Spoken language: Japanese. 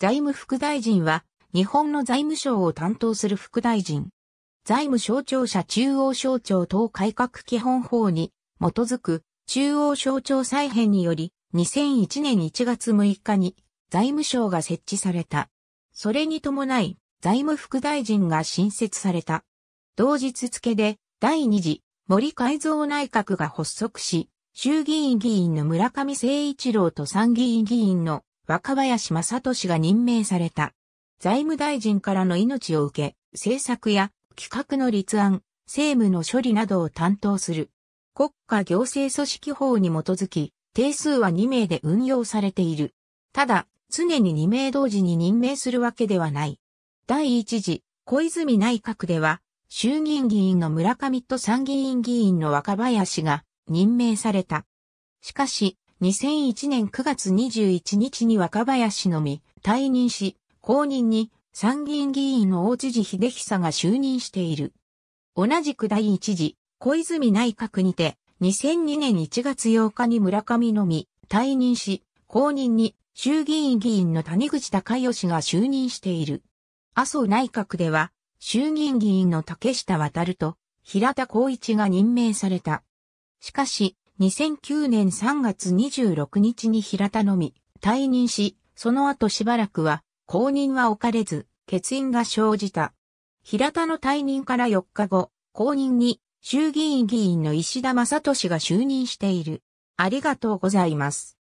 財務副大臣は、日本の財務省を担当する副大臣。財務省庁舎中央省庁等改革基本法に基づく中央省庁再編により2001年1月6日に財務省が設置された。それに伴い財務副大臣が新設された。同日付で第2次森改造内閣が発足し、衆議院議員の村上誠一郎と参議院議員の若林正俊が任命された。財務大臣からの命を受け、政策や企画の立案、政務の処理などを担当する。国家行政組織法に基づき、定数は2名で運用されている。ただ、常に2名同時に任命するわけではない。第1次、小泉内閣では、衆議院議員の村上と参議院議員の若林が任命された。しかし、2001年9月21日に若林のみ退任し、後任に参議院議員の大辻秀久が就任している。同じく第一次小泉内閣にて2002年1月8日に村上のみ退任し、後任に衆議院議員の谷口隆義が就任している。麻生内閣では衆議院議員の竹下渡と平田光一が任命された。しかし、2009年3月26日に平田のみ退任し、その後しばらくは後任は置かれず、欠員が生じた。平田の退任から4日後、後任に衆議院議員の石田正俊が就任している。ありがとうございます。